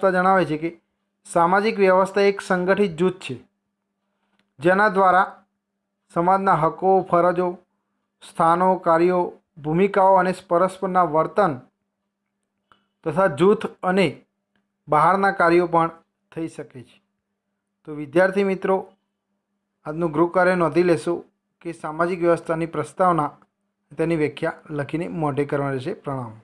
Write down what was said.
જણાવે છે કે સામાજિક વ્યવસ્થા એક સંગઠિત જૂથ છે જેના દ્વારા સમાજના હકો ફરજો સ્થાનો કાર્યો ભૂમિકાઓ અને પરસ્પરના વર્તન તથા જૂથ અને બહારના કાર્યો પણ થઈ શકે છે તો વિદ્યાર્થી મિત્રો આજનું ગૃહ કાર્ય નોંધી લેશું કે સામાજિક વ્યવસ્થાની પ્રસ્તાવના તેની વ્યાખ્યા લખીને મોઢે કરવાની છે પ્રણામ